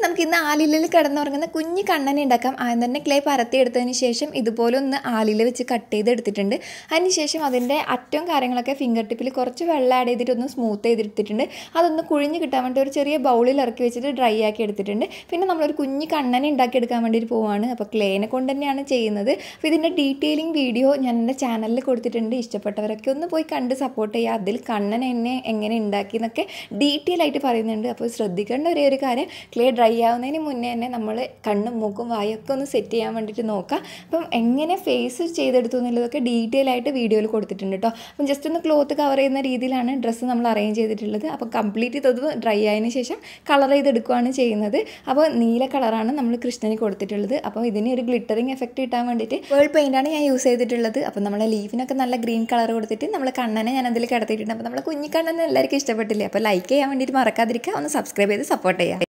на ഇന്ന് ആലില്ലിൽ കിടന്നുറങ്ങുന്ന കുഞ്ഞ് കണ്ണനെ ഉണ്ടാക്കാം ആദ്യം തന്നെ ക്ലേ പരത്തിയെടുത്തതിന് ശേഷം ഇതുപോലെ ഒന്ന് ആലില വെച്ച് കട്ട് ചെയ്തെടുത്തിട്ടുണ്ട് അതിനുശേഷം അതിൻ്റെ അറ്റവും കാര്യങ്ങളൊക്കെ ഫിംഗർ ടിപ്പിൽ കുറച്ച് വെള്ളം ആഡ് ചെയ്തിട്ട് ഒന്ന് സ്മൂത്ത് ചെയ്തെടുത്തിട്ടുണ്ട് അതൊന്ന് കുഴിഞ്ഞ് കിട്ടാൻ വേണ്ടി ഒരു ചെറിയ ബൗളിൽ ഇറക്കി വെച്ചിട്ട് ഡ്രൈ ആക്കി എടുത്തിട്ടുണ്ട് പിന്നെ നമ്മളൊരു കുഞ്ഞ് കണ്ണനെ ഉണ്ടാക്കിയെടുക്കാൻ വേണ്ടിയിട്ട് പോവാണ് അപ്പോൾ ക്ലേനെ കൊണ്ട് തന്നെയാണ് ചെയ്യുന്നത് അപ്പോൾ ഇതിൻ്റെ ഡീറ്റെയിലിംഗ് വീഡിയോ ഞാൻ എൻ്റെ ചാനലിൽ കൊടുത്തിട്ടുണ്ട് ഇഷ്ടപ്പെട്ടവരൊക്കെ ഒന്ന് പോയി കണ്ട് സപ്പോർട്ട് ചെയ്യുക അതിൽ കണ്ണനെന്നെ എങ്ങനെ ഉണ്ടാക്കി എന്നൊക്കെ ഡീറ്റെയിൽ ആയിട്ട് പറയുന്നുണ്ട് അപ്പോൾ ശ്രദ്ധിക്കേണ്ട ഒരേ ഒരു കാര്യം ക്ലേ ഡ്രൈ ചെയ്യാവുന്നതിന് മുന്നേ തന്നെ നമ്മൾ കണ്ണും മൂക്കും വായൊക്കെ ഒന്ന് സെറ്റ് ചെയ്യാൻ വേണ്ടിയിട്ട് നോക്കാം അപ്പം എങ്ങനെ ഫേസ് ചെയ്തെടുത്തു എന്നുള്ളതൊക്കെ ഡീറ്റെയിൽ ആയിട്ട് വീഡിയോയിൽ കൊടുത്തിട്ടുണ്ട് കേട്ടോ അപ്പം ജസ്റ്റ് ഒന്ന് ക്ലോത്ത് കവർ ചെയ്യുന്ന രീതിയിലാണ് ഡ്രസ്സ് നമ്മൾ അറേഞ്ച് ചെയ്തിട്ടുള്ളത് അപ്പോൾ കംപ്ലീറ്റ് ഇതൊന്ന് ഡ്രൈ ആയതിന് ശേഷം കളർ ചെയ്തെടുക്കുകയാണ് ചെയ്യുന്നത് അപ്പോൾ നീല കളറാണ് നമ്മൾ കൃഷ്ണന് കൊടുത്തിട്ടുള്ളത് അപ്പോൾ ഇതിന് ഒരു ഗ്ലിറ്ററിങ് എഫക്റ്റ് കിട്ടാൻ വേണ്ടിയിട്ട് വേൾഡ് പെയിൻറ്റാണ് ഞാൻ യൂസ് ചെയ്തിട്ടുള്ളത് അപ്പോൾ നമ്മളെ ലീവിനൊക്കെ നല്ല ഗ്രീൻ കളർ കൊടുത്തിട്ട് നമ്മൾ കണ്ണനെ ഞാൻ അതിൽ കിടത്തിയിട്ടുണ്ട് അപ്പോൾ നമ്മളെ കുഞ്ഞിക്കണ്ണനെ എല്ലാവർക്കും ഇഷ്ടപ്പെട്ടില്ലേ അപ്പോൾ ലൈക്ക് ചെയ്യാൻ വേണ്ടിയിട്ട് മറക്കാതിരിക്കുക ഒന്ന് സബ്സ്ക്രൈബ് ചെയ്ത് സപ്പോർട്ട് ചെയ്യാം